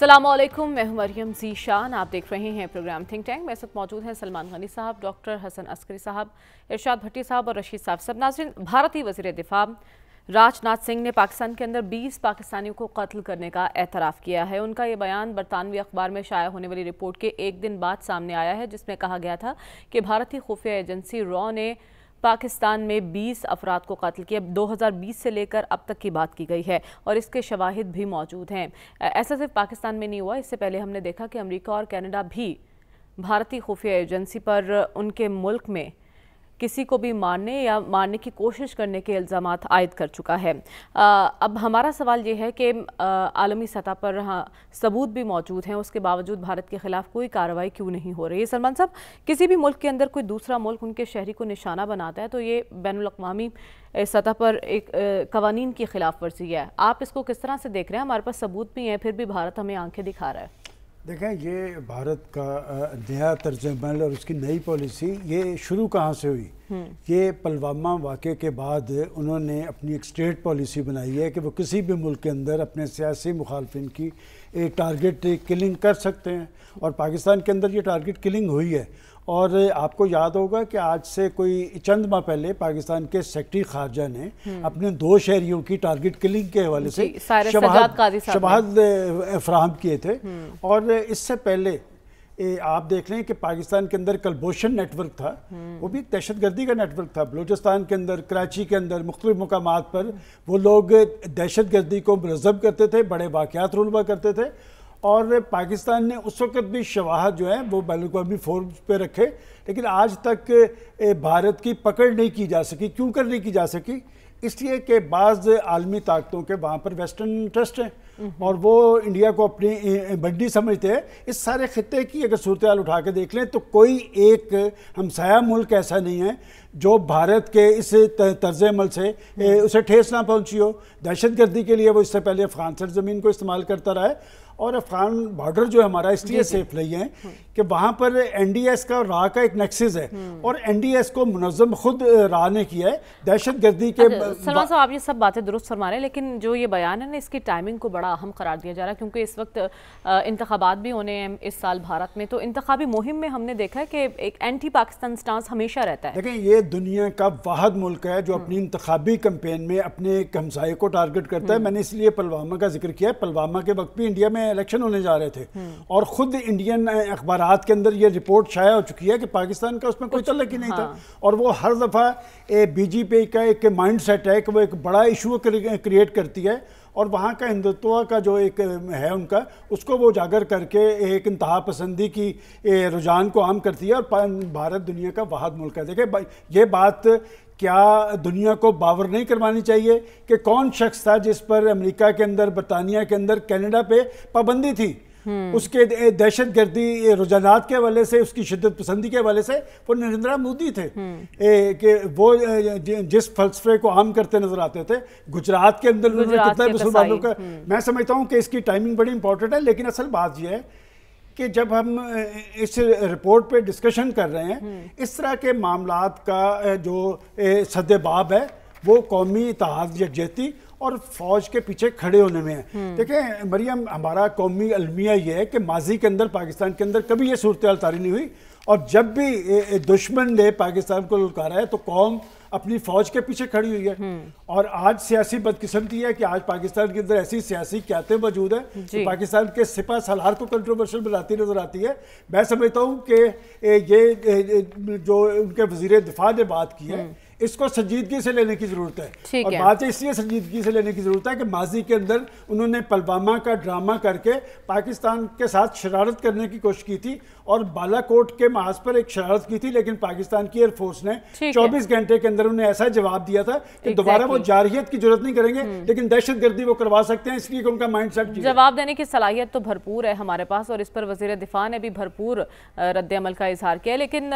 सलामकुम मैं हूं मरियम जी शान आप देख रहे हैं प्रोग्राम थिंक टैंक मेरे साथ मौजूद हैं सलमान गनी साहब डॉक्टर हसन अस्करी साहब इरशाद भट्टी साहब और रशीद साहब सब नाजरन भारतीय वजीर दिफा राजनाथ सिंह ने पाकिस्तान के अंदर 20 पाकिस्तानियों को कत्ल करने का एतराफ़ किया है उनका यह बयान बरतानवी अखबार में शाया होने वाली रिपोर्ट के एक दिन बाद सामने आया है जिसमें कहा गया था कि भारतीय खुफिया एजेंसी रॉ ने पाकिस्तान में 20 अफराद को कत्ल किया 2020 से लेकर अब तक की बात की गई है और इसके शवाहिद भी मौजूद हैं ऐसा सिर्फ पाकिस्तान में नहीं हुआ इससे पहले हमने देखा कि अमेरिका और कनाडा भी भारतीय खुफिया एजेंसी पर उनके मुल्क में किसी को भी मारने या मारने की कोशिश करने के इल्ज़ाम आयद कर चुका है आ, अब हमारा सवाल यह है कि आलमी सतह पर हाँ सबूत भी मौजूद हैं उसके बावजूद भारत के ख़िलाफ़ कोई कार्रवाई क्यों नहीं हो रही है सलमान साहब किसी भी मुल्क के अंदर कोई दूसरा मुल्क उनके शहरी को निशाना बनाता है तो ये बैन अवी सतह पर एक कवानीन की खिलाफ वर्जी है आप इसको किस तरह से देख रहे हैं हमारे पास सबूत भी हैं फिर भी भारत हमें आंखें दिखा रहा है देखें ये भारत का नया अमल और उसकी नई पॉलिसी ये शुरू कहाँ से हुई हम्म। ये पलवामा वाक़े के बाद उन्होंने अपनी एक स्टेट पॉलिसी बनाई है कि वो किसी भी मुल्क के अंदर अपने सियासी मुखालफन की एक टारगेट किलिंग कर सकते हैं और पाकिस्तान के अंदर ये टारगेट किलिंग हुई है और आपको याद होगा कि आज से कोई चंद माह पहले पाकिस्तान के सेक्रेटरी खारजा ने हम्म। अपने दो शहरियों की टारगेट किलिंग के हवाले से शबाद फ्राहम किए थे हम्म। और इससे पहले ए, आप देख रहे हैं कि पाकिस्तान के अंदर कलभूषण नेटवर्क था हम्म। वो भी एक दहशत गर्दी का नेटवर्क था बलूचिस्तान के अंदर कराची के अंदर मुख्तु मकाम पर वो लोग दहशत गर्दी को मुरजब करते थे बड़े वाक़ात रुनवा करते थे और पाकिस्तान ने उस वक्त भी शवाहत जो है वो बैन अवी फोर्म पे रखे लेकिन आज तक भारत की पकड़ नहीं की जा सकी क्यों कर नहीं की जा सकी इसलिए कि बाज़ आलमी ताकतों के वहाँ पर वेस्टर्न इंटरेस्ट हैं हम्म। और वो इंडिया को अपनी बड्डी समझते हैं इस सारे खत्े की अगर सूरत हाल उठा के देख लें तो कोई एक हमसाया मुल्क ऐसा नहीं है जो भारत के इस तर्ज अमल से हम्म। उसे ठेस ना पहुँची हो दहशत गर्दी के लिए वो इससे पहले अफगान सर ज़मीन को इस्तेमाल करता रहा है और अफगान बॉर्डर जो है हमारा इसलिए सेफ नहीं है कि वहाँ पर एनडीएस का राह का एक नेक्सेस है हम्म। और एनडीएस को मुनजम खुद राह ने किया है दहशत गर्दी के अच्छा, सलमान साहब आप ये सब बातें दुरुस्त फरमा रहे हैं लेकिन जो ये बयान है ना इसकी टाइमिंग को बड़ा अहम करार दिया जा रहा है क्योंकि इस वक्त इंतबात भी होने हैं इस साल भारत में तो इंतबी मुहिम में हमने देखा है कि एक एंटी पाकिस्तान स्टांस हमेशा रहता है देखिए ये दुनिया का वाहद मुल्क है जो हम्म। अपनी इंतबी कम्पेन में अपने एक हमसाये को टारगेट करता है हम्म। मैंने इसलिए पलवामा का जिक्र किया है पलवामा के वक्त भी इंडिया में में इलेक्शन होने जा रहे थे और ख़ुद इंडियन अखबार के अंदर ये रिपोर्ट छाया हो चुकी है कि पाकिस्तान का उसमें कोई तलक ही नहीं था हाँ। और वो हर दफ़ा बीजेपी का एक माइंड सेट है कि वो एक बड़ा इशू क्रिएट करती है और वहाँ का हिंदुत्व का जो एक है उनका उसको वो उजागर करके एक इंतहा पसंदी की रुझान को आम करती है और भारत दुनिया का वाहद मुल्क है देखिए ये बात क्या दुनिया को बावर नहीं करवानी चाहिए कि कौन शख्स था जिस पर अमेरिका के अंदर बरतानिया के अंदर कनाडा पे पाबंदी थी हम्म। उसके दहशत गर्दी रुझानात के हवाले से उसकी शिदत पसंदी के हवाले से वो नरेंद्र मोदी थे हम्म। ए, कि वो जिस फलसफे को आम करते नजर आते थे गुजरात के अंदर कितना मुसलमानों का हम्म। मैं समझता हूँ कि इसकी टाइमिंग बड़ी इंपॉर्टेंट है लेकिन असल बात यह है कि जब हम इस रिपोर्ट पे डिस्कशन कर रहे हैं हम्म। इस तरह के मामला का जो सदबाब है वो कौमी इतिहाद यकजहती और फौज के पीछे खड़े होने में है हम्म। देखें मरियम हमारा कौमी अलमिया ये है कि माजी के अंदर पाकिस्तान के अंदर कभी ये सूरत तारी नहीं हुई और जब भी दुश्मन ने पाकिस्तान को लुकारा है तो कौम अपनी फौज के पीछे खड़ी हुई है हम्म। और आज सियासी बदकिस्मती है कि आज पाकिस्तान के अंदर ऐसी सियासी क्यातें मौजूद है तो पाकिस्तान के सिपा सलार को कंट्रोवर्शियल बनाती नजर आती है मैं समझता हूँ कि ये जो उनके वजीर दिफा ने बात की है हम्म। इसको संजीदगी से लेने की ज़रूरत है और बात इसलिए संजीदगी से लेने की ज़रूरत है कि माजी के अंदर उन्होंने पलवामा का ड्रामा करके पाकिस्तान के साथ शरारत करने की कोशिश की थी और बालाकोट के महाज पर एक शरारत की थी लेकिन पाकिस्तान की एयरफोर्स ने चौबीस घंटे के अंदर उन्हें ऐसा जवाब दिया था कि दोबारा वो जारहियत की जरूरत नहीं करेंगे हम्म। लेकिन दहशत वो करवा सकते हैं इसलिए उनका माइंड सेट जवाब देने की सलाहियत तो भरपूर है हमारे पास और इस पर वजीर दिफा ने भी भरपूर रद्द अमल का इजहार किया लेकिन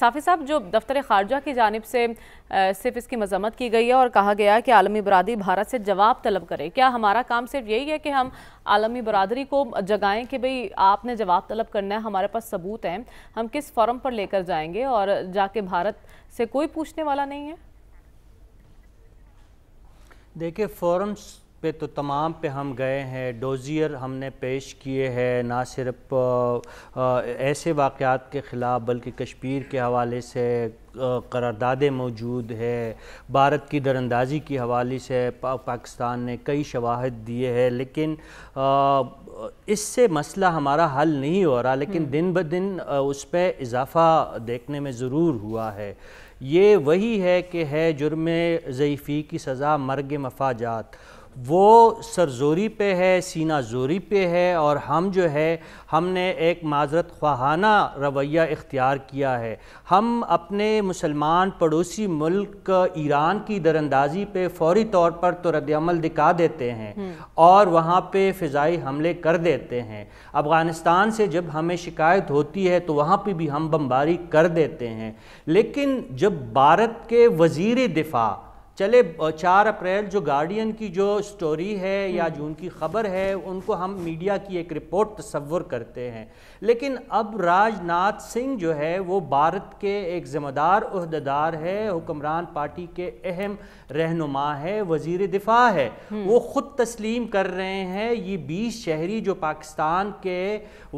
साफी साहब जो दफ्तर खारजा की जानब से सिर्फ इसकी मजम्मत की गई है और कहा गया कि आलमी बरदरी भारत से जवाब तलब करे क्या हमारा काम सिर्फ यही है कि हम आलमी बरदरी को जगाएं कि भाई आपने जवाब तलब करना है हमारे पास सबूत हैं हम किस फॉरम पर लेकर जाएंगे और जाके भारत से कोई पूछने वाला नहीं है देखिए फॉरम्स पे तो तमाम पे हम गए हैं डोज़ियर हमने पेश किए हैं ना सिर्फ ऐसे वाक़ात के ख़िलाफ़ बल्कि कश्मीर के हवाले से करारदादे मौजूद है भारत की दरअंदाजी के हवाले से पा, पाकिस्तान ने कई शवाहद दिए हैं लेकिन इससे मसला हमारा हल नहीं हो रहा लेकिन हम्म। दिन ब दिन उस पर इजाफ़ा देखने में ज़रूर हुआ है ये वही है कि है जुर्म ज़यफ़ी की सज़ा मर्ग मफाजात वो सरजोरी पे है सीना जोरी पे है और हम जो है हमने एक माजरत ख्वाहाना रवैया इख्तियार किया है हम अपने मुसलमान पड़ोसी मुल्क ईरान की दरअंदाजी पे फौरी तौर पर तो रद्दमल दिखा देते हैं हम्म। और वहाँ पे फ़ाई हमले कर देते हैं अफ़गानिस्तान से जब हमें शिकायत होती है तो वहाँ पर भी हम बम्बारी कर देते हैं लेकिन जब भारत के वज़ी दिफ़ा चले चार अप्रैल जो गार्डियन की जो स्टोरी है या हम्म। जो उनकी ख़बर है उनको हम मीडिया की एक रिपोर्ट तस्वुर करते हैं लेकिन अब राजनाथ सिंह जो है वो भारत के एक ज़िम्मेदार अहदेदार है हुक्मरान पार्टी के अहम रहनुमा है वजीर दिफा है हम्म। वो ख़ुद तस्लीम कर रहे हैं ये बीस शहरी जो पाकिस्तान के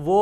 वो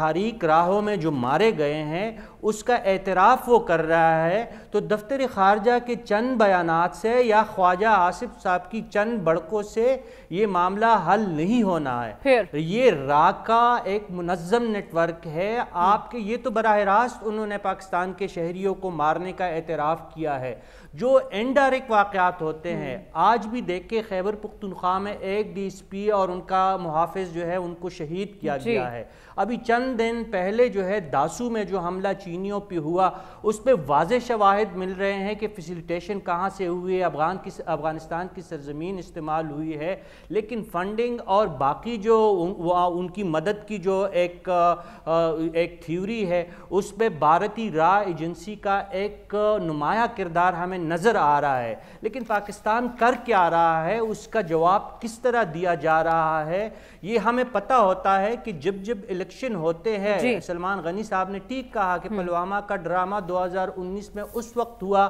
तारीख राहों में जो मारे गए हैं उसका एतराफ़ वो कर रहा है तो दफ्तर ख़ारजा के चंद बयान से या ख्वाजा आसिफ साहब की चंद बड़कों से ये मामला हल नहीं होना है फिर ये राका एक मुनज़म नेटवर्क है आपके ये तो बरह रास्त उन्होंने पाकिस्तान के शहरीों को मारने का एतराफ़ किया है जो इनडायरेक्ट वाक़ात होते हैं हम्म। आज भी देख के खैबर पुख्तनख्वा में एक डी एस पी और उनका मुहाफ़ जो है उनको शहीद किया गया है अभी चंद दिन पहले जो है दासू में जो हमला चीनियों पे हुआ उस पर वाज शवाहद मिल रहे हैं कि फैसिलिटेशन कहाँ से हुई अफगान की अफ़गानिस्तान की सरजमीन इस्तेमाल हुई है लेकिन फंडिंग और बाकी जो उन, उनकी मदद की जो एक एक थ्योरी है उस पर भारतीय राय एजेंसी का एक नुमाया किरदार हमें नज़र आ रहा है लेकिन पाकिस्तान कर क्या रहा है उसका जवाब किस तरह दिया जा रहा है ये हमें पता होता है कि जब जब इलेक् इलेक्शन होते हैं सलमान गनी साहब ने ठीक कहा कि हम्म। पुलवामा का ड्रामा 2019 में उस वक्त हुआ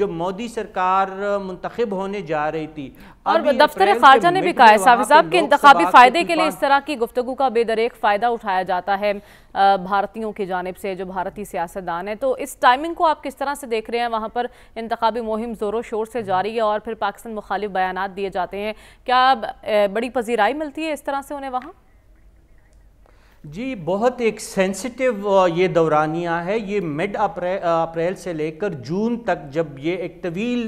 जो मोदी सरकार मुंतखब होने जा रही थी और दफ्तर खारजा ने भी कहा साहब साहब के इंतबी फायदे के लिए इस तरह की गुफ्तु का बेदरेक फ़ायदा उठाया जाता है भारतीयों की जानब से जो भारतीय सियासतदान है तो इस टाइमिंग को आप किस तरह से देख रहे हैं वहाँ पर इंतबी मुहिम ज़ोरों शोर से जारी है और फिर पाकिस्तान मुखालिफ बयान दिए जाते हैं क्या बड़ी पजीराई मिलती है इस तरह से उन्हें वहाँ जी बहुत एक सेंसिटिव ये दौरानिया है ये मिड अप्रैल अप्रैल से लेकर जून तक जब ये एक तवील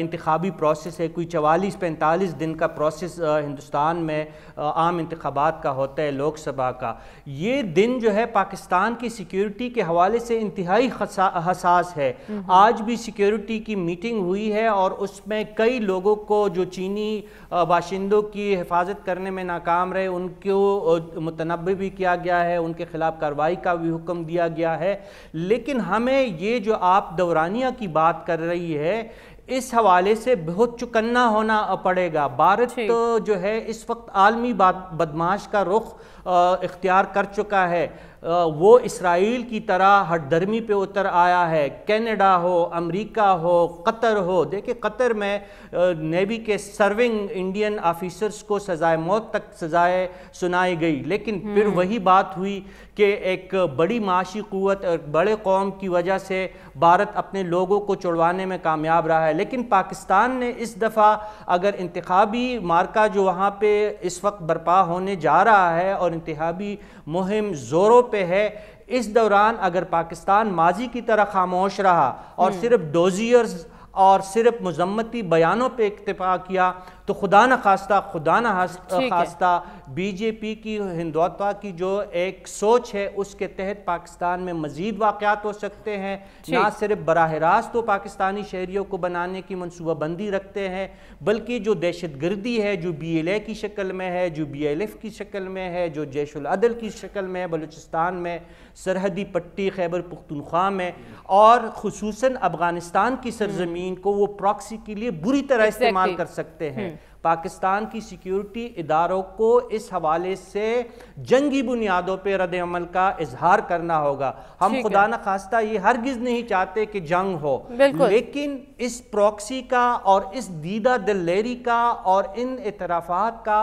इंतबी प्रोसेस है कोई चवालीस पैंतालीस दिन का प्रोसेस हिंदुस्तान में आम इंतबात का होता है लोकसभा का ये दिन जो है पाकिस्तान की सिक्योरिटी के हवाले से इंतहाई हसास है आज भी सिक्योरिटी की मीटिंग हुई है और उसमें कई लोगों को जो चीनी बाशिंदों की हिफाजत करने में नाकाम रहे उनको मुतनब भी किया गया है उनके खिलाफ कार्रवाई का भी हुक्म दिया गया है लेकिन हमें ये जो आप दौरानिया की बात कर रही है इस हवाले से बहुत चुकन्ना होना पड़ेगा भारत जो है इस वक्त आलमी बदमाश का रुख इख्तियार कर चुका है वो इसराइल की तरह हट धर्मी पे उतर आया है कनाडा हो अमेरिका हो कतर हो देखिए कतर में नेवी के सर्विंग इंडियन ऑफिसर्स को सजाए मौत तक सजाए सुनाई गई लेकिन फिर हम्म। वही बात हुई कि एक बड़ी माशी क़वत और बड़े कौम की वजह से भारत अपने लोगों को चुड़वाने में कामयाब रहा है लेकिन पाकिस्तान ने इस दफ़ा अगर इंतबी मार्का जो वहाँ पर इस वक्त बर्पा होने जा रहा है और इंतबी मुहिम ज़ोरों पे है इस दौरान अगर पाकिस्तान माजी की तरह खामोश रहा और हम्म। सिर्फ डोजियर्स और सिर्फ मजम्मती बयानों पर इतफा किया तो खुदा न खास्ता खुदा न खास्ता बीजेपी की हिंदुत्वा की जो एक सोच है उसके तहत पाकिस्तान में मजीद वाक़ात हो सकते हैं ना सिर्फ बरह रास्त तो पाकिस्तानी शहरीों को बनाने की मनसूबाबंदी रखते हैं बल्कि जो दहशत गर्दी है जो बी एल ए की शक्ल में है जो बी एल एफ की शक्ल में है जो जैशुलअदल की शक्ल में है बलूचिस्तान में सरहदी पट्टी खैबर पुख्तनख्वा में और खसूस अफगानिस्तान की सरजमीन को वो प्रॉक्सी के लिए बुरी तरह इस्तेमाल कर सकते हैं हम्म। पाकिस्तान की सिक्योरिटी इदारों को इस हवाले से जंगी बुनियादों पर रदल का इजहार करना होगा हम खुदा न खास्ता ये हरगिज नहीं चाहते कि जंग हो लेकिन इस प्रॉक्सी का और इस दीदा दिलेरी का और इन इतराफ़ात का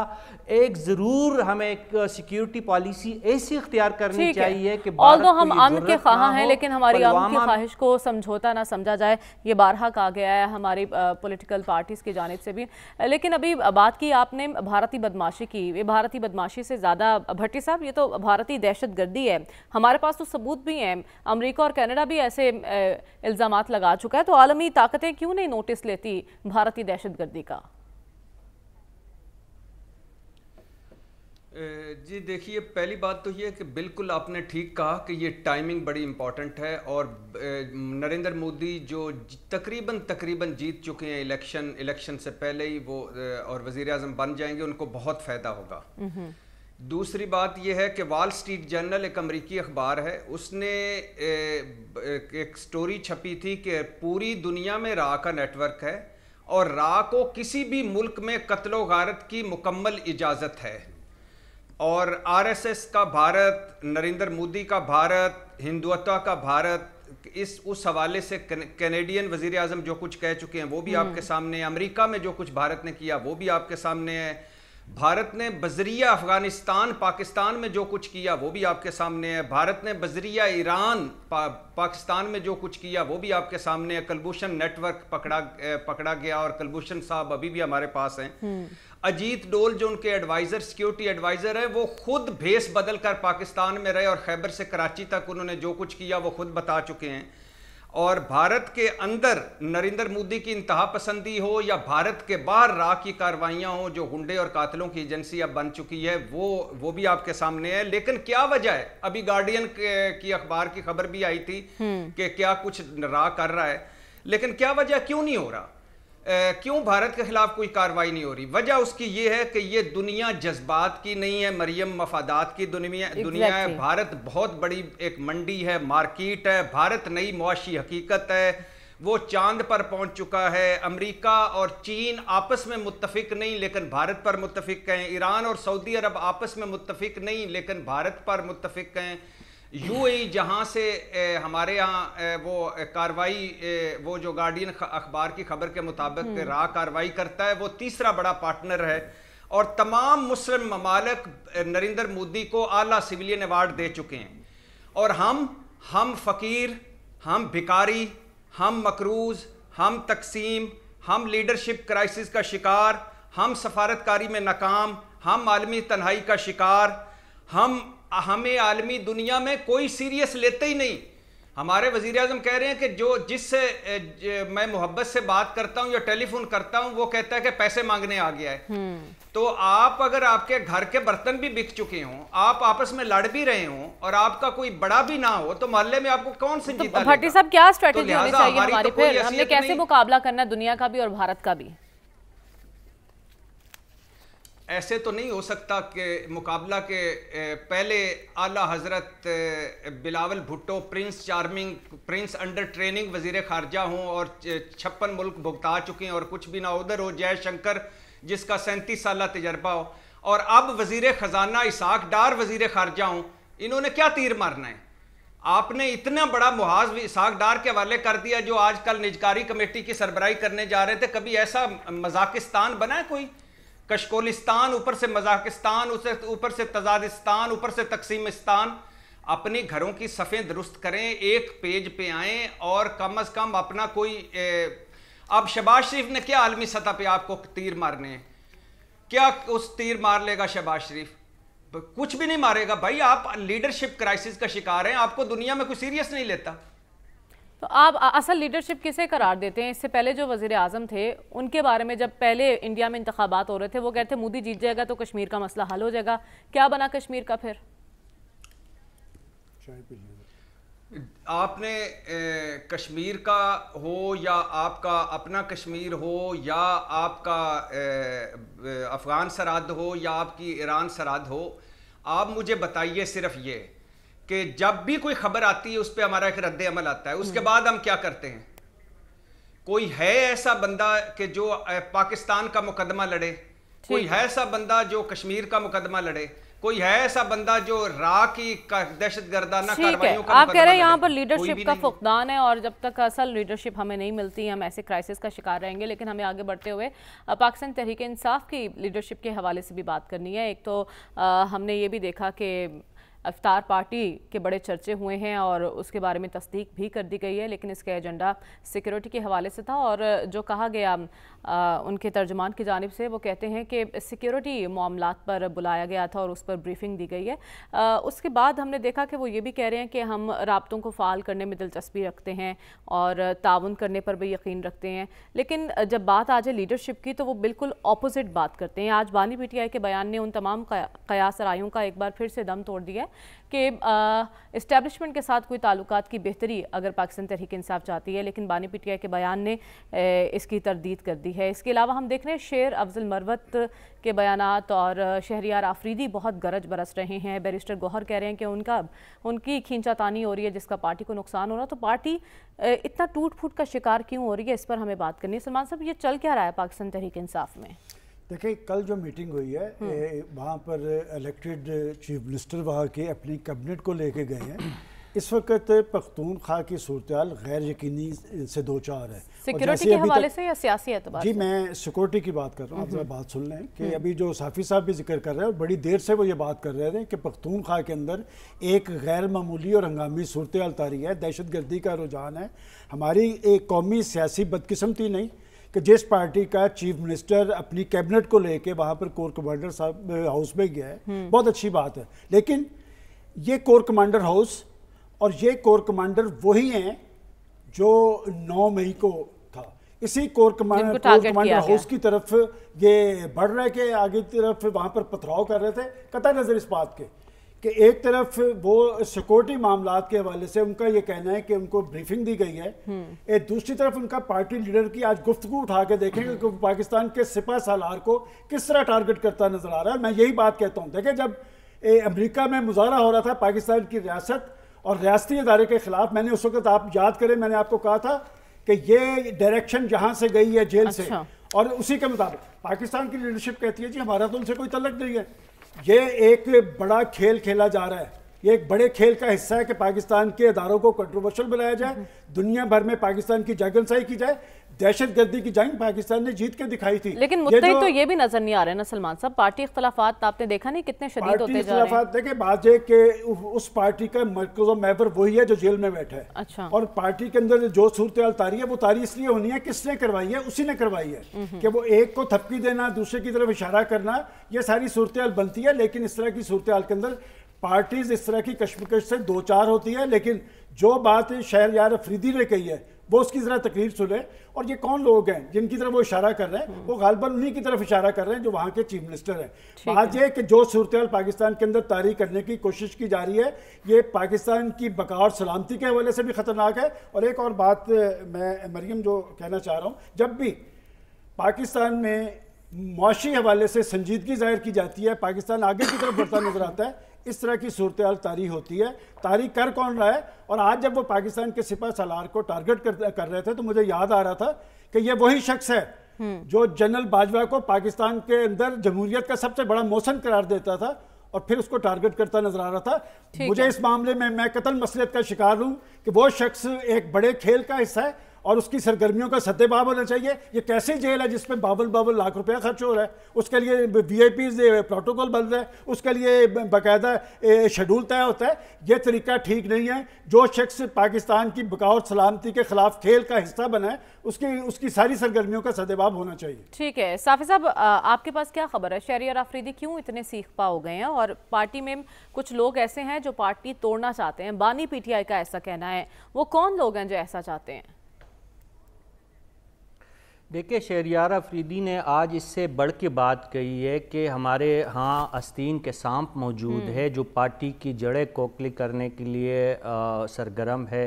एक ज़रूर हमें एक सिक्योरिटी पॉलिसी ऐसी इख्तियार करनी चाहिए कि हम आम के ख्वाह हैं लेकिन हमारी आम की ख्वाहिश को समझौता ना समझा जाए ये बारहा कहा गया है हमारी पोलिटिकल पार्टीज़ की जानब से भी लेकिन अभी भी बात की आपने भारतीय बदमाशी की ये भारतीय बदमाशी से ज़्यादा भट्टी साहब ये तो भारतीय दहशतगर्दी है हमारे पास तो सबूत भी हैं अमेरिका और कनाडा भी ऐसे इल्ज़ाम लगा चुका है तो आलमी ताकतें क्यों नहीं नोटिस लेती भारतीय दहशतगर्दी का जी देखिए पहली बात तो ये कि बिल्कुल आपने ठीक कहा कि ये टाइमिंग बड़ी इम्पॉर्टेंट है और नरेंद्र मोदी जो तकरीबन तकरीबन जीत चुके हैं इलेक्शन इलेक्शन से पहले ही वो और वजीर अजम बन जाएंगे उनको बहुत फ़ायदा होगा दूसरी बात यह है कि वॉल स्ट्रीट जर्नल एक अमरीकी अखबार है उसने एक स्टोरी छपी थी कि पूरी दुनिया में रा का नेटवर्क है और रा को किसी भी मुल्क में कत्लो गारत की मुकम्मल इजाज़त है और आरएसएस का भारत नरेंद्र मोदी का भारत हिंदुत्व का भारत इस उस हवाले से कैनेडियन वजीर आजम जो कुछ कह चुके हैं वो भी हम्म। आपके सामने है अमरीका में जो कुछ भारत ने किया वो भी आपके सामने है भारत ने बजरिया अफगानिस्तान पाकिस्तान में जो कुछ किया वो भी आपके सामने है भारत ने बजरिया ईरान पा, पाकिस्तान में जो कुछ किया वो भी आपके सामने है कलभूषण नेटवर्क पकड़ा पकड़ा गया और कलभूषण साहब अभी भी हमारे पास हैं हम्म। अजीत डोल जो उनके एडवाइजर सिक्योरिटी एडवाइजर है वो खुद भेस बदल कर पाकिस्तान में रहे और खैबर से कराची तक उन्होंने जो कुछ किया वो खुद बता चुके हैं और भारत के अंदर नरेंद्र मोदी की इंतहा पसंदी हो या भारत के बाहर राह की कार्रवाइयाँ हों जो गुंडे और कातलों की एजेंसी अब बन चुकी है वो वो भी आपके सामने है लेकिन क्या वजह है अभी गार्डियन की अखबार की खबर भी आई थी हम्म। कि क्या कुछ राह कर रहा है लेकिन क्या वजह क्यों नहीं हो रहा क्यों भारत के खिलाफ कोई कार्रवाई नहीं हो रही वजह उसकी ये है कि ये दुनिया जज्बात की नहीं है मरियम मफादात की दुनिया exactly. दुनिया है भारत बहुत बड़ी एक मंडी है मार्केट है भारत नई मुआशी हकीकत है वो चांद पर पहुंच चुका है अमेरिका और चीन आपस में मुतफिक नहीं लेकिन भारत पर मुतफिक हैं ईरान और सऊदी अरब आपस में मुतफिक नहीं लेकिन भारत पर मुतफिक हैं यूएई जहां से ए, हमारे यहाँ वो कार्रवाई वो जो गार्डियन अखबार की खबर के मुताबिक हम्म। रहा कार्रवाई करता है वो तीसरा बड़ा पार्टनर है और तमाम मुस्लिम ममालक नरेंद्र मोदी को आला सिविलियन अवार्ड दे चुके हैं और हम हम फ़कीर हम भिकारी हम मकरूज हम तकसीम हम लीडरशिप क्राइसिस का शिकार हम सफारतकारी में नाकाम हम आलमी तन्हाई का शिकार हम हमें आलमी दुनिया में कोई सीरियस लेते ही नहीं हमारे वजीर अजम कह रहे हैं कि जो जिससे मैं मोहब्बत से बात करता हूँ या टेलीफोन करता हूँ वो कहता है कि पैसे मांगने आ गया है हम्म। तो आप अगर आपके घर के बर्तन भी बिक चुके हों आप आपस में लड़ भी रहे हों और आपका कोई बड़ा भी ना हो तो मोहल्ले में आपको कौन से तो भट्टी साहब क्या स्ट्रेटेजी तो होनी चाहिए हमारे पे तो हमने कैसे मुकाबला करना दुनिया का भी और भारत का भी ऐसे तो नहीं हो सकता कि मुकाबला के पहले आला हज़रत Bilawal Bhutto prince charming prince under training वजीर खारजा हों और छप्पन मुल्क भुगता चुके हैं और कुछ भी ना उधर हो जयशंकर जिसका सैंतीस साल तजर्बा हो और अब वजीर ख़जाना इसाक डार वजीर खारजा हों इन्होंने क्या तीर मारना है आपने इतना बड़ा मुहाज इसाक डार के हवाले कर दिया जो आजकल निजकारी कमेटी की सरबराही करने जा रहे थे कभी ऐसा मजाकिस्तान बना है कोई कशकोलिस्तान ऊपर से मजाकिस्तान ऊपर से तजादिस्तान ऊपर से तकसीमिस्तान अपने घरों की सफ़ें दुरुस्त करें एक पेज पे आए और कम अज़ कम अपना कोई ए, अब शबाज शरीफ ने क्या आलमी सतह पे आपको तीर मारने हैं क्या उस तीर मार लेगा शबाज शरीफ कुछ भी नहीं मारेगा भाई आप लीडरशिप क्राइसिस का शिकार हैं आपको दुनिया में कोई सीरियस नहीं लेता तो आप असल लीडरशिप किसे करार देते हैं इससे पहले जो वजीर अजम थे उनके बारे में जब पहले इंडिया में इंतबात हो रहे थे वो कहते मोदी जीत जाएगा तो कश्मीर का मसला हल हो जाएगा क्या बना कश्मीर का फिर आपने ए, कश्मीर का हो या आपका अपना कश्मीर हो या आपका अफ़गान सरहद हो या आपकी ईरान सरहद हो आप मुझे बताइए सिर्फ ये कि जब भी कोई खबर आती है उस पर हमारा एक रद्द अमल आता है उसके हम्म। बाद हम क्या करते हैं कोई है ऐसा बंदा कि जो पाकिस्तान का मुकदमा लड़े कोई है ऐसा बंदा जो कश्मीर का मुकदमा लड़े कोई है ऐसा बंदा जो रा की दहशत गर्दाना कार्रवाइयों का आप कह रहे हैं यहाँ पर लीडरशिप का फुकदान है और जब तक असल लीडरशिप हमें नहीं मिलती हम ऐसे क्राइसिस का शिकार रहेंगे लेकिन हमें आगे बढ़ते हुए पाकिस्तान तहरीक इंसाफ की लीडरशिप के हवाले से भी बात करनी है एक तो आ, हमने ये भी देखा कि अफ्तार पार्टी के बड़े चर्चे हुए हैं और उसके बारे में तस्दीक भी कर दी गई है लेकिन इसका एजेंडा सिक्योरिटी के हवाले से था और जो कहा गया आ, उनके तर्जमान की जानब से वो कहते हैं कि सिक्योरिटी मामला पर बुलाया गया था और उस पर ब्रीफिंग दी गई है आ, उसके बाद हमने देखा कि वो ये भी कह रहे हैं कि हम रबतों को फ़ाल करने में दिलचस्पी रखते हैं और ताउन करने पर भी यकीन रखते हैं लेकिन जब बात आ जाए लीडरशिप की तो वो बिल्कुल अपोजिट बात करते हैं आज बानी पी के बयान ने उन तमाम कयासराइयों का एक बार फिर से दम तोड़ दिया कि इस्टेबलिशमेंट के साथ कोई ताल्लुक की बेहतरी अगर पाकिस्तान तहरीक इंसाफ चाहती है लेकिन बानी पीटीआई के बयान ने इसकी तरदीद कर दी है इसके अलावा हम देख रहे हैं शेर अफजल मरवत के बयान और शहरियार आफरीदी बहुत गरज बरस रहे हैं बैरिस्टर गौहर कह रहे हैं कि उनका उनकी खींचातानी हो रही है जिसका पार्टी को नुकसान हो रहा तो पार्टी इतना टूट फूट का शिकार क्यों हो रही है इस पर हमें बात करनी है सलमान साहब ये चल क्या रहा है पाकिस्तान तहरीक इंसाफ में देखिए कल जो मीटिंग हुई है हम्म। वहाँ पर इलेक्टेड चीफ मिनिस्टर वहाँ के अपनी कैबिनेट को लेके गए हैं इस वक्त पख्तून खा की सूरत गैर यकीनी से दो चार है सिक्योरिटी के हवाले से या सियासी एतबार जी मैं सिक्योरिटी की बात कर रहा हूँ आप हम्म। बात सुन लें कि हम्म। अभी जो साफ़ी साहब भी जिक्र कर रहे हैं और बड़ी देर से वो ये बात कर रहे थे कि पख्तून खा के अंदर एक गैर मामूली और हंगामी सूरत तारी है दहशत गर्दी का रुझान है हमारी एक कौमी सियासी बदकस्मती नहीं कि जिस पार्टी का चीफ मिनिस्टर अपनी कैबिनेट को लेके वहाँ पर कोर कमांडर साहब हाउस में गया है हम्म। बहुत अच्छी बात है लेकिन ये कोर कमांडर हाउस और ये कोर कमांडर वही हैं जो 9 मई को था इसी corps commander corps commander house की तरफ ये बढ़ रहे के आगे की तरफ वहाँ पर पथराव कर रहे थे कतः नज़र इस बात के कि एक तरफ वो सिक्योरिटी मामला के हवाले से उनका ये कहना है कि उनको ब्रीफिंग दी गई है हम्म। एक दूसरी तरफ उनका पार्टी लीडर की आज गुफ्तगु उठा के देखेंगे कि पाकिस्तान के सिपा सालार को किस तरह टारगेट करता नजर आ रहा है मैं यही बात कहता हूँ देखें जब अमरीका में मुजाहरा हो रहा था पाकिस्तान की रियासत और रियाती इदारे के ख़िलाफ़ मैंने उस वक्त आप याद करें मैंने आपको कहा था कि ये डायरेक्शन जहाँ से गई है जेल अच्छा। से और उसी के मुताबिक पाकिस्तान की लीडरशिप कहती है जी हमारा तो उनसे कोई तलक नहीं है ये एक बड़ा खेल खेला जा रहा है ये एक बड़े खेल का हिस्सा है कि पाकिस्तान के अदारों को कंट्रोवर्शियल बनाया जाए दुनिया भर में पाकिस्तान की जागनसाई की जाए दहशत गर्दी की जंग पाकिस्तान ने जीत के दिखाई थी लेकिन मुद्दे तो ये भी नजर नहीं आ रहे ना सलमान साहब पार्टी इख्तलाफात आपने देखा नहीं कितने शदीद होते जा रहे हैं देखे बात है कि उस पार्टी का मरकज महबर वही है जो जेल में बैठा है अच्छा और पार्टी के अंदर जो सूरत तारी है वो तारी इसलिए होनी है किसने करवाई है उसी ने करवाई है हम्म। कि वो एक को थपकी देना दूसरे की तरफ इशारा करना ये सारी सूरत बनती है लेकिन इस तरह की सूरत के अंदर पार्टीज इस तरह की कश्मकश से दो चार होती है लेकिन जो बात शहर यार अफरीदी ने कही है वो उसकी ज़रा तकरीर सुने और ये कौन लोग हैं जिनकी तरफ वो इशारा कर रहे हैं वो गालबन उन्हीं की तरफ इशारा कर रहे हैं जो वहाँ के चीफ मिनिस्टर हैं आज ये कि जो सूरत पाकिस्तान के अंदर तारी करने की कोशिश की जा रही है ये पाकिस्तान की बका और सलामती के हवाले से भी ख़तरनाक है और एक और बात मैं मरियम जो कहना चाह रहा हूँ जब भी पाकिस्तान में मुशी हवाले से संजीदगी जाहिर की जाती है पाकिस्तान आगे की तरफ बढ़ता नजर आता है इस तरह की सूरत तारी होती है तारी कर कौन रहा है और आज जब वो पाकिस्तान के सिपा सलार को टारगेट कर, कर रहे थे तो मुझे याद आ रहा था कि ये वही शख्स है हम्म। जो जनरल बाजवा को पाकिस्तान के अंदर जमहूरियत का सबसे बड़ा मौसम करार देता था और फिर उसको टारगेट करता नजर आ रहा था मुझे इस मामले में मैं कतल मसलियत का शिकार हूँ कि वो शख्स एक बड़े खेल का हिस्सा है और उसकी सरगर्मियों का भाव होना चाहिए ये कैसे जेल है जिसमें बावन बावन लाख रुपया खर्च हो रहा है उसके लिए वी आई प्रोटोकॉल बन रहा है उसके लिए बाकायदा शेड्यूल तय होता है ये तरीका ठीक नहीं है जो शख्स पाकिस्तान की बकाव सलामती के खिलाफ खेल का हिस्सा बनाए उसकी उसकी सारी सरगर्मियों का सदैबाब होना चाहिए ठीक है साफी साहब आपके पास क्या खबर है शहरी और आफरीदी क्यों इतने सीख पा हो गए हैं और पार्टी में कुछ लोग ऐसे हैं जो पार्टी तोड़ना चाहते हैं बानी पीटीआई का ऐसा कहना है वो कौन लोग हैं जो ऐसा चाहते हैं देखिए शहरियार अफरीदी ने आज इससे बढ़ के बात कही है कि हमारे यहाँ आस्तीन के सांप मौजूद हम्म। है जो पार्टी की जड़ें कोकली करने के लिए आ, सरगर्म है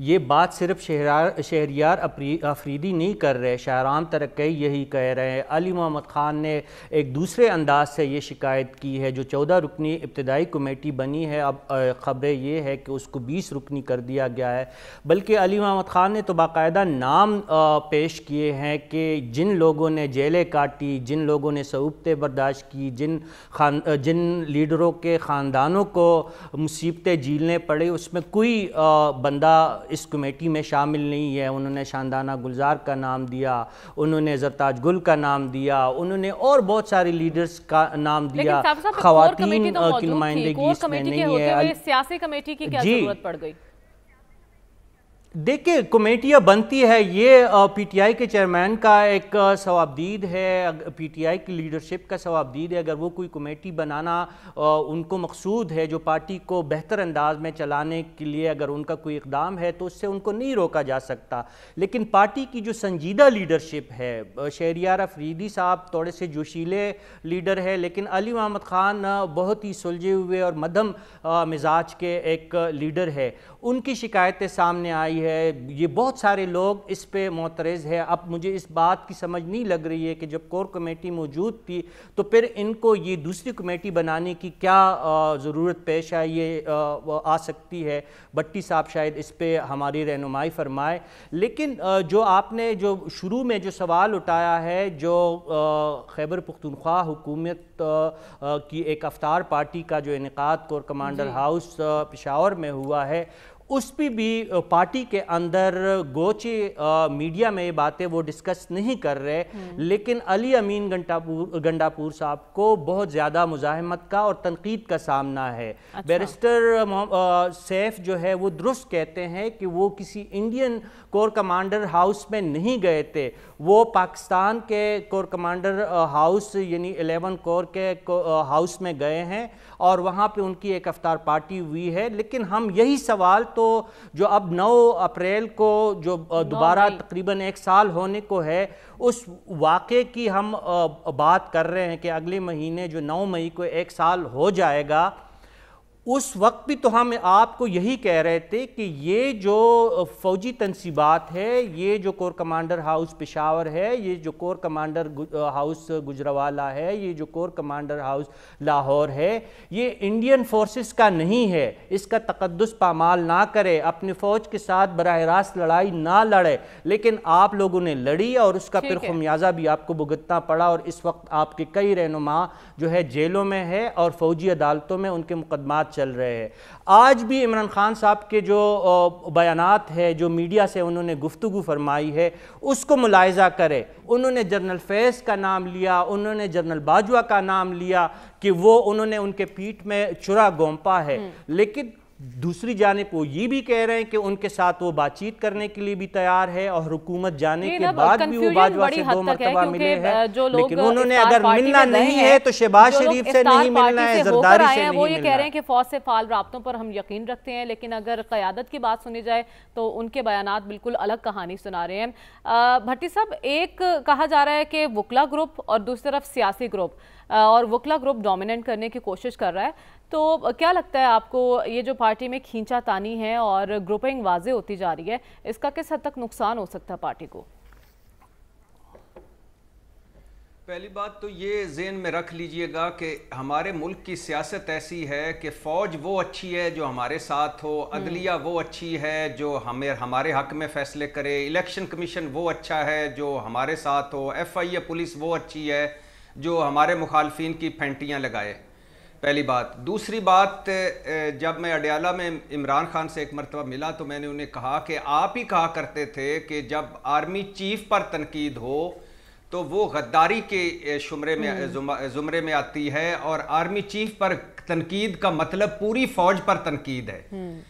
ये बात सिर्फ शहरार शहरियार अफरीदी नहीं कर रहे शाहराम तरक्की यही कह रहे हैं अली मोहम्मद ख़ान ने एक दूसरे अंदाज से ये शिकायत की है जो चौदह रुकनी इब्तदाई कमेटी बनी है अब ख़बरें ये है कि उसको बीस रुकनी कर दिया गया है बल्कि अली मोहम्मद ख़ान ने तो बाकायदा नाम पेश किए हैं कि जिन लोगों ने जेलें काटी जिन लोगों ने सऊबतें बर्दाश्त की जिन खान जिन लीडरों के ख़ानदानों को मुसीबतें झीलने पड़े उसमें कोई बंदा इस कमेटी में शामिल नहीं है उन्होंने शानदाना गुलजार का नाम दिया उन्होंने जरताज गुल का नाम दिया उन्होंने और बहुत सारे लीडर्स का नाम दिया खातन तो की नुमाइंदगी इसमें नहीं है सियासी कमेटी की पड़ गई देखिए कमेटियाँ बनती है ये पीटीआई के चेयरमैन का एक सवाबदीद है पीटीआई की लीडरशिप का सवाबदीद है अगर वो कोई कमेटी बनाना उनको मकसूद है जो पार्टी को बेहतर अंदाज में चलाने के लिए अगर उनका कोई इकदाम है तो उससे उनको नहीं रोका जा सकता लेकिन पार्टी की जो संजीदा लीडरशिप है शहरियार अफरीदी साहब थोड़े से जोशीले लीडर है लेकिन अली महमद ख़ान बहुत ही सुलझे हुए और मध्यम मिजाज के एक लीडर है उनकी शिकायतें सामने आई है ये बहुत सारे लोग इस पे मोतरज़ है अब मुझे इस बात की समझ नहीं लग रही है कि जब कोर कमेटी मौजूद थी तो फिर इनको ये दूसरी कमेटी बनाने की क्या ज़रूरत पेश आई ये आ, सकती है भट्टी साहब शायद इस पर हमारी रहनुमाई फरमाए लेकिन जो आपने जो शुरू में जो सवाल उठाया है जो खैबर पुख्तनख्वा हुकूमत की एक अवतार पार्टी का जो इनका कोर कमांडर हाउस पिशावर में हुआ है उस पर भी पार्टी के अंदर गोचे मीडिया में ये बातें वो डिस्कस नहीं कर रहे हम्म। लेकिन अली अमीन गंटापुर गंडापुर साहब को बहुत ज़्यादा मुजाहमत का और तनकीद का सामना है अच्छा। बैरिस्टर सैफ जो है वो दुरुस्त कहते हैं कि वो किसी इंडियन कोर कमांडर हाउस में नहीं गए थे वो पाकिस्तान के कोर कमांडर हाउस यानी एलेवन कोर के हाउस में गए हैं और वहाँ पे उनकी एक अफ्तार पार्टी हुई है लेकिन हम यही सवाल तो जो अब 9 अप्रैल को जो दोबारा तकरीबन एक साल होने को है उस वाक़े की हम बात कर रहे हैं कि अगले महीने जो 9 मई को एक साल हो जाएगा उस वक्त भी तो हम आपको यही कह रहे थे कि ये जो फौजी तनसीबात है ये जो कोर कमांडर हाउस पेशावर है ये जो कोर कमांडर हाउस गुजरावाला है ये जो कोर कमांडर हाउस लाहौर है ये इंडियन फोर्सेस का नहीं है इसका तकदस पामाल ना करे अपने फ़ौज के साथ बरह रास्त लड़ाई ना लड़े लेकिन आप लोगों ने लड़ी और उसका फिर खमियाजा भी आपको भुगतना पड़ा और इस वक्त आपके कई रहनुमा जो है जेलों में है और फ़ौजी अदालतों में उनके मुकदमा चल रहे हैं आज भी इमरान खान साहब के जो बयान है जो मीडिया से उन्होंने गुफ्तु फरमाई है उसको मुलायजा करें उन्होंने जनरल फैज़ का नाम लिया उन्होंने जनरल बाजवा का नाम लिया कि वो उन्होंने उनके पीठ में चुरा गोंपा है हम्म। लेकिन दूसरी जानब वो ये भी कह रहे हैं कि उनके साथ वो बातचीत करने के लिए भी तैयार है और हुकूमत जाने के बाद भी वो बाजवा से दो मरतबा मिले हैं लेकिन उन्होंने अगर मिलना नहीं है तो शहबाज शरीफ से नहीं मिलना है जरदारी से वो ये कह रहे हैं कि फौज से फाल रबतों पर हम यकीन रखते हैं लेकिन अगर क्यादत की बात सुनी जाए तो उनके बयान बिल्कुल अलग कहानी सुना रहे हैं भट्टी साहब एक कहा जा रहा है कि वकला ग्रुप और दूसरी तरफ सियासी ग्रुप और वकला ग्रुप डोमिनेट करने की कोशिश कर रहा है तो क्या लगता है आपको ये जो पार्टी में खींचा तानी है और ग्रुपिंग वाजे होती जा रही है इसका किस हद तक नुकसान हो सकता है पार्टी को पहली बात तो ये जेन में रख लीजिएगा कि हमारे मुल्क की सियासत ऐसी है कि फ़ौज वो अच्छी है जो हमारे साथ हो हम्म। अदलिया वो अच्छी है जो हमें हमारे हक में फ़ैसले करे इलेक्शन कमीशन वो अच्छा है जो हमारे साथ हो एफ आई ए पुलिस वो अच्छी है जो हमारे मुखालफन की फैंटियाँ लगाए पहली बात दूसरी बात जब मैं अडयाला में इमरान खान से एक मरतबा मिला तो मैंने उन्हें कहा कि आप ही कहा करते थे कि जब आर्मी चीफ पर तनकीद हो तो वो गद्दारी के शुमरे में हम्म। जुमरे में आती है और आर्मी चीफ पर तनकीद का मतलब पूरी फौज पर तनकीद है हम्म।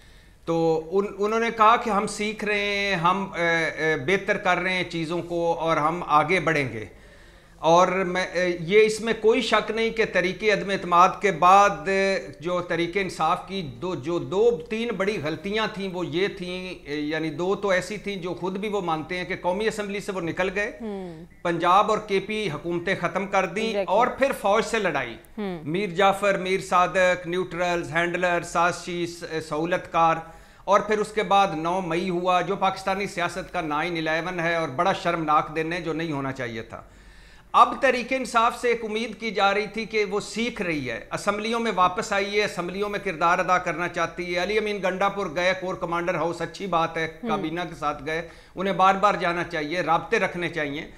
तो उन उन्होंने कहा कि हम सीख रहे हैं हम बेहतर कर रहे हैं चीज़ों को और हम आगे बढ़ेंगे और मैं ये इसमें कोई शक नहीं कि तरीके अदम अतमाद के बाद जो तरीके इंसाफ की दो जो दो तीन बड़ी गलतियां थीं वो ये थीं यानी दो तो ऐसी थीं जो खुद भी वो मानते हैं कि कौमी असम्बली से वो निकल गए हम्म। पंजाब और के पी हुकूमतें ख़त्म कर दी और फिर फौज से लड़ाई हम्म। मीर जाफर मीर सादक न्यूट्रल्स हैंडलर साजशी सहूलतकार और फिर उसके बाद 9 मई हुआ जो पाकिस्तानी सियासत का नाइन इलेवन है और बड़ा शर्मनाक दिन है जो नहीं होना चाहिए था अब तरीके इंसाफ से एक उम्मीद की जा रही थी कि वो सीख रही है असम्बलियों में वापस आई है असम्बलियों में किरदार अदा करना चाहती है अली अमीन गंडापुर गए कोर कमांडर हाउस अच्छी बात है हम्म। काबीना के साथ गए उन्हें बार बार जाना चाहिए रबते रखने चाहिए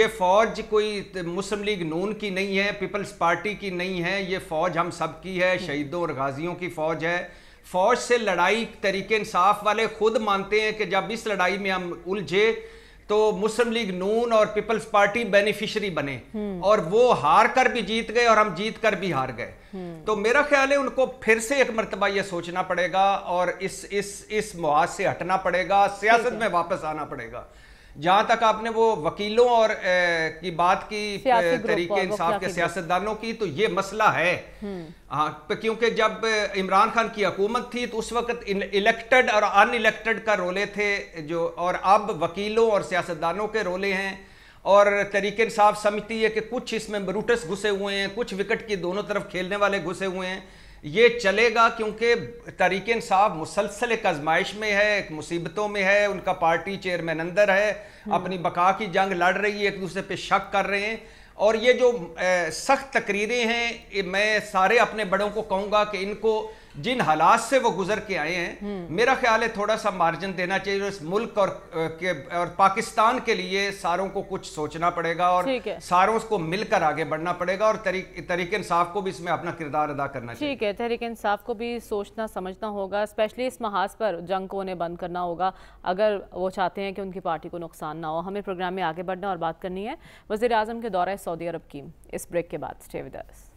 ये फौज कोई मुस्लिम लीग नून की नहीं है पीपल्स पार्टी की नहीं है ये फौज हम सब की है हम्म। शहीदों और गाजियों की फौज है फौज से लड़ाई तरीके इंसाफ वाले खुद मानते हैं कि जब इस लड़ाई में हम उलझे तो मुस्लिम लीग नून और पीपल्स पार्टी बेनिफिशरी बने हम्म। और वो हार कर भी जीत गए और हम जीत कर भी हार गए हम्म। तो मेरा ख्याल है उनको फिर से एक मरतबा ये सोचना पड़ेगा और इस इस इस मुहाज से हटना पड़ेगा सियासत में वापस आना पड़ेगा जहां तक आपने वो वकीलों और ए, की बात की तरीके इंसाफ के सियासतदानों की तो ये मसला है हम्म। हाँ, क्योंकि जब इमरान खान की हकूमत थी तो उस वक्त इलेक्टेड और अन इलेक्टेड का रोले थे जो और अब वकीलों और सियासतदानों के रोले हैं और तरीके इंसाफ समझती है कि कुछ इसमें ब्रूटस घुसे हुए हैं कुछ विकेट की दोनों तरफ खेलने वाले घुसे हुए हैं ये चलेगा क्योंकि तरीके साहब मुसलसल एक आजमाइश में है एक मुसीबतों में है उनका पार्टी चेयरमैन अंदर है हम्म। अपनी बका की जंग लड़ रही है एक दूसरे पे शक कर रहे हैं और ये जो सख्त तकरीरें हैं मैं सारे अपने बड़ों को कहूँगा कि इनको जिन हालात से वो गुजर के आए हैं हम्म। मेरा ख्याल है थोड़ा सा मार्जिन देना चाहिए इस मुल्क और के और पाकिस्तान के लिए सारों को कुछ सोचना पड़ेगा और सारों को मिलकर आगे बढ़ना पड़ेगा और तरीक तरीक इंसाफ को भी इसमें अपना किरदार अदा करना चाहिए ठीक है तहरीक इंसाफ को भी सोचना समझना होगा स्पेशली इस महाज पर जंग को उन्हें बंद करना होगा अगर वो चाहते हैं कि उनकी पार्टी को नुकसान ना हो हमें प्रोग्राम में आगे बढ़ना और बात करनी है वजी अजम के दौरा सऊदी अरब की इस ब्रेक के बाद स्टे विदर्स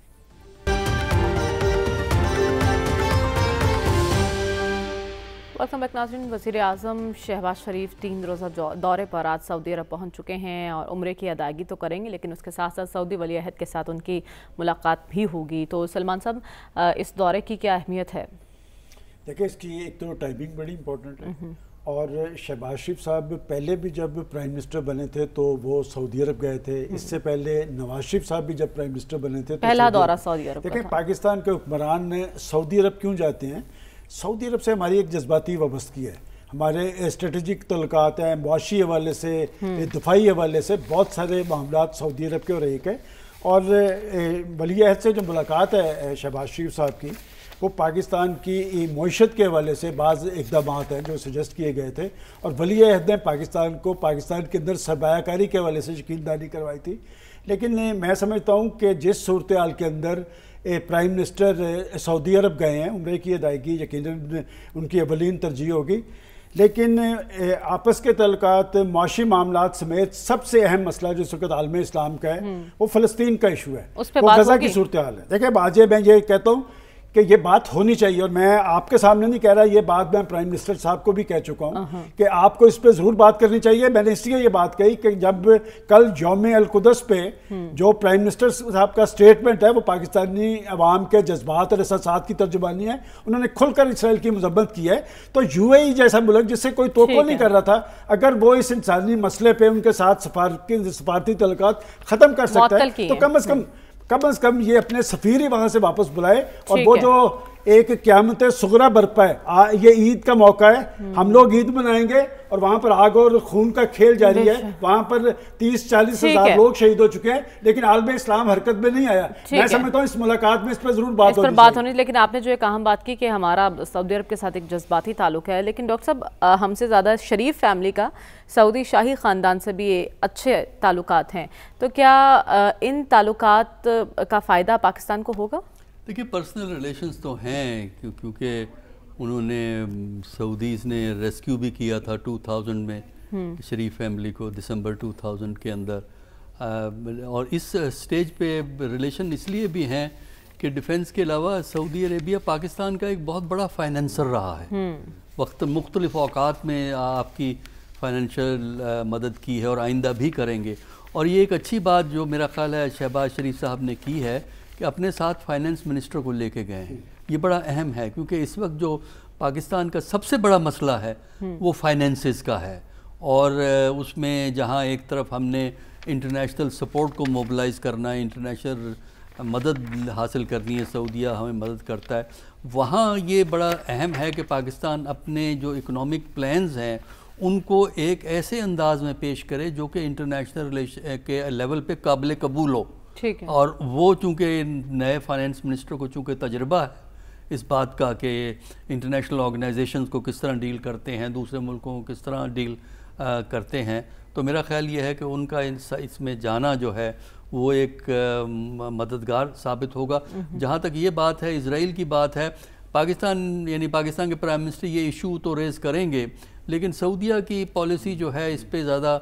वेलकम बैक नाजरीन अजम शहबाज शरीफ तीन रोज़ा दौरे पर आज सऊदी अरब पहुंच चुके हैं और उम्र की अदायगी तो करेंगे लेकिन उसके साथ साथ सऊदी वली अहद के साथ उनकी मुलाकात भी होगी तो सलमान साहब इस दौरे की क्या अहमियत है देखिए इसकी एक तो टाइमिंग बड़ी इंपॉर्टेंट है और शहबाज शरीफ साहब पहले भी जब प्राइम मिनिस्टर बने थे तो वो सऊदी अरब गए थे इससे पहले नवाज शरीफ साहब भी जब प्राइम मिनिस्टर बने थे तो पहला दौरा सऊदी अरब देखिए पाकिस्तान के हुक्मरान सऊदी अरब क्यों जाते हैं सऊदी अरब से हमारी एक जज्बाती वाबस्ती है हमारे स्ट्रेटजिक तलक़ात हैं मुआशी हवाले से हम्म। दफाई हवाले से बहुत सारे मामला सऊदी अरब के और एक हैं और वली अहद से जो मुलाकात है शहबाज शरीफ साहब की वो पाकिस्तान की मीशत के हवाले से बाज़ इकदाम हैं जो सजेस्ट किए गए थे और वली अहद ने पाकिस्तान को पाकिस्तान के अंदर सरमाकारी के हवाले से यकीन दानी करवाई थी लेकिन मैं समझता हूँ कि जिस सूरत के अंदर प्राइम मिनिस्टर सऊदी अरब गए हैं उम्र की अदायगी यकीन उनकी अवलिन तरजीह होगी लेकिन आपस के तलक माशी मामला समेत सबसे अहम मसला जो इस वक्त आलम इस्लाम का है हम्म। वो फ़लस्तीन का इशू है वो गजा की सूरत हाल है देखिए बाजे मैं ये कहता हूँ कि ये बात होनी चाहिए और मैं आपके सामने नहीं कह रहा ये बात मैं प्राइम मिनिस्टर साहब को भी कह चुका हूँ हाँ, हाँ। कि आपको इस पर ज़रूर बात करनी चाहिए मैंने इसलिए ये बात कही कि जब कल योम अलकुदस पे हम्म। जो प्राइम मिनिस्टर साहब का स्टेटमेंट है वो पाकिस्तानी अवाम के जज्बात और अहसास की तर्जुबानी है उन्होंने खुलकर इसराइल की मजम्मत की है तो यू e जैसा मुल्क जिससे कोई तो नहीं कर रहा था अगर वो इस इंसानी मसले पर उनके साथ सफारती तलक ख़त्म कर सकता है तो कम अज़ कम हम्म। कम अज कम ये अपने सफीर ही वहां से वापस बुलाए और वो जो एक क्यामत सगरा बरपा है आ, ये ईद का मौका है हम लोग ईद मनाएंगे और वहाँ पर आग और खून का खेल जारी है वहाँ पर तीस चालीस हजार लोग शहीद हो चुके हैं लेकिन आलम इस्लाम हरकत में नहीं आया मैं समझता हूँ इस मुलाकात में इस पर जरूर बात पर बात होनी लेकिन आपने जो एक अहम बात की कि हमारा सऊदी अरब के साथ एक जज्बाती ताल्लुक है लेकिन डॉक्टर साहब हमसे ज़्यादा शरीफ फैमिली का सऊदी शाही ख़ानदान से भी अच्छे ताल्लुक हैं तो क्या इन ताल्लुक का फ़ायदा पाकिस्तान को होगा देखिए पर्सनल रिलेशंस तो हैं क्यों क्योंकि उन्होंने सऊदीज़ ने रेस्क्यू भी किया था 2000 में शरीफ हम्म। फैमिली को दिसंबर 2000 के अंदर और इस स्टेज पे रिलेशन इसलिए भी हैं कि डिफेंस के अलावा सऊदी अरेबिया पाकिस्तान का एक बहुत बड़ा फाइनेंसर रहा है हम्म। वक्त मुख्तलिफ अवकात में आपकी फाइनेंशियल मदद की है और आइंदा भी करेंगे और ये एक अच्छी बात जो मेरा ख्याल है शहबाज शरीफ साहब ने की है कि अपने साथ फाइनेंस मिनिस्टर को लेके गए हैं ये बड़ा अहम है क्योंकि इस वक्त जो पाकिस्तान का सबसे बड़ा मसला है हम्म। वो फाइनेंसिस का है और उसमें जहाँ एक तरफ हमने इंटरनेशनल सपोर्ट को मोबलाइज करना है इंटरनेशनल मदद हासिल करनी है सऊदिया हमें मदद करता है वहाँ ये बड़ा अहम है कि पाकिस्तान अपने जो इकोनॉमिक प्लान्स हैं उनको एक ऐसे अंदाज में पेश करे जो कि इंटरनेशनल रिलेश के लेवल पे काबिल कबूल हो ठीक है और वो चूँकि नए फाइनेंस मिनिस्टर को चूँकि तजर्बा है इस बात का कि इंटरनेशनल ऑर्गेनाइजेशन को किस तरह डील करते हैं दूसरे मुल्कों को किस तरह डील आ, करते हैं तो मेरा ख्याल ये है कि उनका इसमें जाना जो है वो एक आ, मददगार साबित होगा जहाँ तक ये बात है इसराइल की बात है पाकिस्तान यानी पाकिस्तान के प्राइम मिनिस्टर ये इशू तो रेज़ करेंगे लेकिन सऊदिया की पॉलिसी जो है इस पर ज़्यादा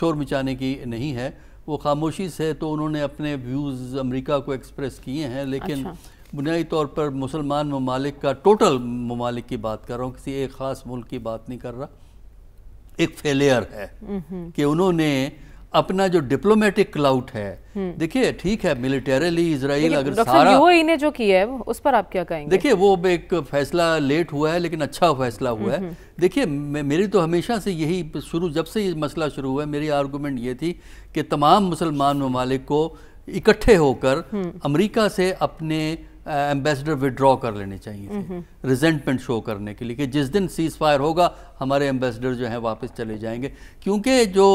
शोर मचाने की नहीं है वो खामोशी से तो उन्होंने अपने व्यूज़ अमेरिका को एक्सप्रेस किए हैं लेकिन अच्छा। बुनियादी तौर पर मुसलमान ममालिक का टोटल ममालिक की बात कर रहा हूँ किसी एक ख़ास मुल्क की बात नहीं कर रहा एक फेलियर है हम्म, हम्म। कि उन्होंने अपना जो डिप्लोमेटिक क्लाउट है हम्म। देखिए ठीक है मिलिटेरली इसराइल अगर सारा यूएई ने जो किया है उस पर आप क्या कहेंगे देखिए वो एक फैसला लेट हुआ है लेकिन अच्छा फैसला हुआ है देखिए मेरी तो हमेशा से यही शुरू जब से ये मसला शुरू हुआ है मेरी आर्गूमेंट ये थी कि तमाम मुसलमान ममालिक को इकट्ठे होकर हम्म। अमरीका से अपने एम्बेसडर विड्रॉ कर लेने चाहिए रिजेंटमेंट शो करने के लिए कि जिस दिन सीज फायर होगा हमारे एम्बेसडर जो हैं वापस चले जाएंगे क्योंकि जो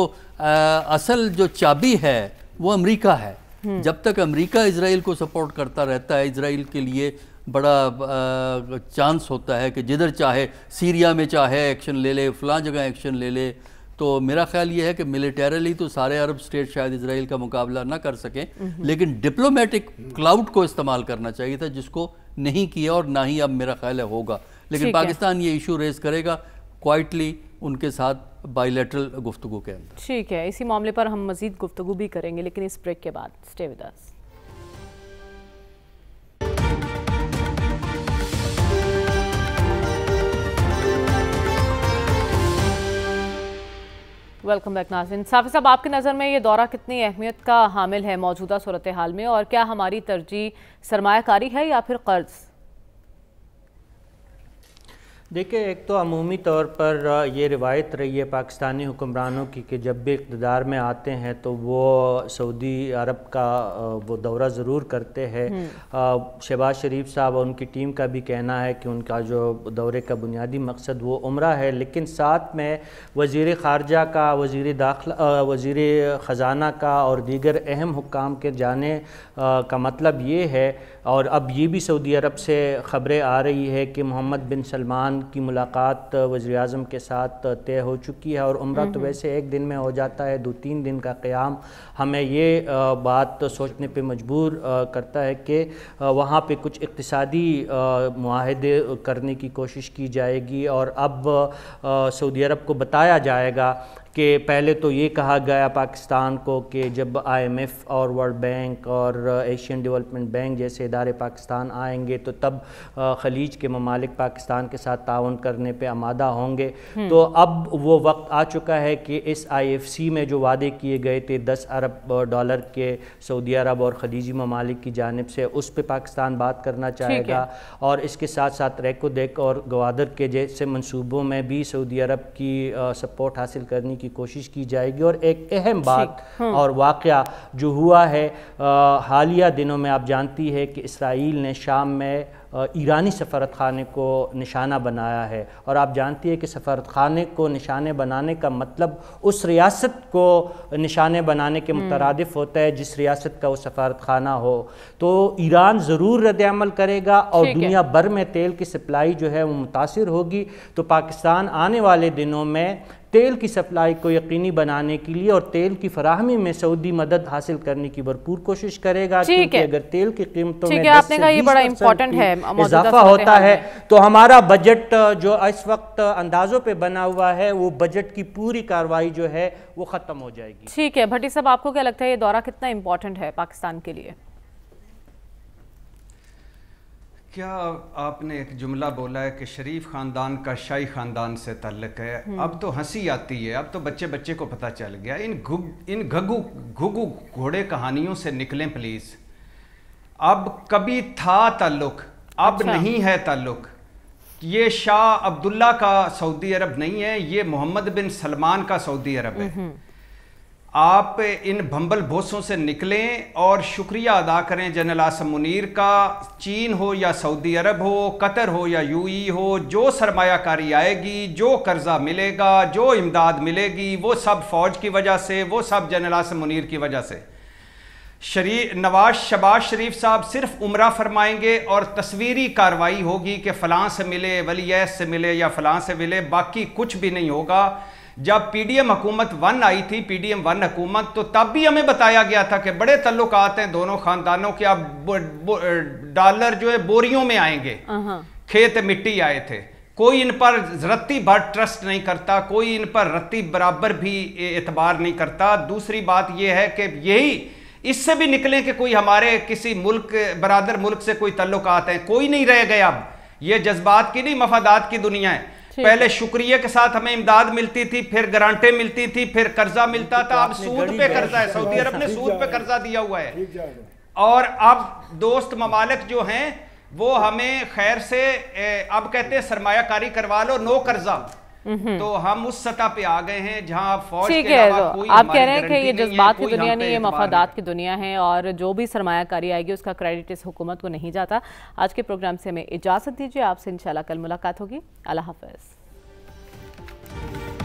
आ, असल जो चाबी है वो अमेरिका है हम्म। जब तक अमेरिका इसराइल को सपोर्ट करता रहता है इसराइल के लिए बड़ा चांस होता है कि जिधर चाहे सीरिया में चाहे एक्शन ले ले फला जगह एक्शन ले ले तो मेरा ख्याल ये है कि मिलिटेरली तो सारे अरब स्टेट शायद इसराइल का मुकाबला ना कर सकें लेकिन डिप्लोमेटिक क्लाउड को इस्तेमाल करना चाहिए था जिसको नहीं किया और ना ही अब मेरा ख्याल है होगा लेकिन पाकिस्तान ये इशू रेज करेगा क्वाइटली उनके साथ बायोलेटरल गुफ्तु के अंदर ठीक है इसी मामले पर हम मजीद गुफ्तु भी करेंगे लेकिन इस ब्रेक के बाद stay with us welcome back नाजिन साफी साहब आपकी नज़र में ये दौरा कितनी अहमियत का हामिल है मौजूदा सूरत हाल में और क्या हमारी तरजीह सरमाकारी है या फिर कर्ज़ देखिए एक तो अमूमी तौर पर ये रिवायत रही है पाकिस्तानी हुक्मरानों की कि जब भी इकतदार में आते हैं तो वो सऊदी अरब का वो दौरा ज़रूर करते हैं हम्म। शहबाज शरीफ साहब और उनकी टीम का भी कहना है कि उनका जो दौरे का बुनियादी मकसद वो उम्र है लेकिन साथ में वजीर ख़ारजा का वजीर दाखिला वज़ी ख़ज़ाना का और दीगर अहम हुकाम के जाने का मतलब ये है और अब ये भी सऊदी अरब से ख़बरें आ रही है कि मोहम्मद बिन सलमान की मुलाकात वज़ी अजम के साथ तय हो चुकी है और उम्र तो वैसे एक दिन में हो जाता है दो तीन दिन का क़्याम हमें ये बात सोचने पर मजबूर करता है कि वहाँ पर कुछ इकतदी माहदे करने की कोशिश की जाएगी और अब सऊदी अरब को बताया जाएगा कि पहले तो ये कहा गया पाकिस्तान को कि जब आईएमएफ और वर्ल्ड बैंक और एशियन डेवलपमेंट बैंक जैसे इदारे पाकिस्तान आएंगे तो तब खलीज के ममालिक पाकिस्तान के साथ ताउन करने पर आमादा होंगे हम्म। तो अब वो वक्त आ चुका है कि इस आईएफसी में जो वादे किए गए थे दस अरब डॉलर के सऊदी अरब और खलीजी ममालिक की जानब से उस पर पाकिस्तान बात करना चाहेगा और इसके साथ साथ रेको और गवादर के जैसे मनसूबों में भी सऊदी अरब की सपोर्ट हासिल करने की की कोशिश की जाएगी और एक अहम बात हाँ। और वाक़ जो हुआ है हालिया दिनों में आप जानती है कि इसराइल ने शाम में ईरानी सफारत खाने को निशाना बनाया है और आप जानती है कि सफारत खाने को निशाने बनाने का मतलब उस रियासत को निशाने बनाने के हम्म। मुतरदफ होता है जिस रियासत का वो सफारत खाना हो तो ईरान ज़रूर रद्दमल करेगा और दुनिया भर में तेल की सप्लाई जो है वो मुतासर होगी तो पाकिस्तान आने वाले दिनों में तेल की सप्लाई को यकीनी बनाने के लिए और तेल की फराहमी में सऊदी मदद हासिल करने की भरपूर कोशिश करेगा क्योंकि अगर तेल की कीमतों में आपने कहा ये बड़ा इम्पोर्टेंट है इजाफा होता है तो हमारा बजट जो इस वक्त अंदाजों पे बना हुआ है वो बजट की पूरी कार्रवाई जो है वो ख़त्म हो जाएगी ठीक है भट्टी साहब आपको क्या लगता है ये दौरा कितना इम्पोर्टेंट है पाकिस्तान के लिए क्या आपने एक जुमला बोला है कि शरीफ ख़ानदान का शाही ख़ानदान से तल्लक है हम्म। अब तो हंसी आती है अब तो बच्चे बच्चे को पता चल गया इन घुग इन घगु घुगु घोड़े कहानियों से निकलें प्लीज़ अब कभी था ताल्लुक अब अच्छा। नहीं है ताल्लुक ये शाह अब्दुल्ला का सऊदी अरब नहीं है ये मोहम्मद बिन सलमान का सऊदी अरब है हम्म, हम्म। आप इन भंबल भोसों से निकलें और शुक्रिया अदा करें जनरल आसम मुनीर का चीन हो या सऊदी अरब हो कतर हो या यूई हो जो सरमाकारी आएगी जो कर्ज़ा मिलेगा जो इमदाद मिलेगी वो सब फ़ौज की वजह से वो सब जनरल आसम मुनीर की वजह से शरी नवाज शबाज शरीफ साहब सिर्फ उम्र फरमाएंगे और तस्वीरी कार्रवाई होगी कि फ़लाँ से मिले वली से मिले या फ़लाँ से मिले बाकी कुछ भी नहीं होगा जब पीडीएम हुकूमत वन आई थी पीडीएम वन हुकूमत तो तब भी हमें बताया गया था कि बड़े तल्लुकात हैं दोनों खानदानों के अब डॉलर जो है बोरियों में आएंगे खेत मिट्टी आए थे कोई इन पर रत्ती भर ट्रस्ट नहीं करता कोई इन पर रत्ती बराबर भी एतबार नहीं करता दूसरी बात यह है कि यही इससे भी निकले कि कोई हमारे किसी मुल्क बरदर मुल्क से कोई तल्लुकात हैं कोई नहीं रह गए अब ये जज्बात की नहीं मफादात की दुनिया है पहले शुक्रिया के साथ हमें इमदाद मिलती थी फिर गारंटे मिलती थी फिर कर्जा मिलता तो था अब सूद पे कर्जा है सऊदी अरब ने सूद पे कर्जा दिया हुआ है और अब दोस्त ममालक जो हैं वो हमें खैर से अब कहते हैं सरमाकारी करवा लो नो कर्जा हम्म। तो हम उस सतह पे आ गए हैं जहां आप फौज ठीक है तो आप कह रहे हैं कि ये जज्बात की दुनिया नहीं ये मफादात की दुनिया है और जो भी सरमाकारी आएगी उसका क्रेडिट इस हुकूमत को नहीं जाता आज के प्रोग्राम से हमें इजाज़त दीजिए आपसे इंशाल्लाह कल मुलाकात होगी अल्लाह हाफिज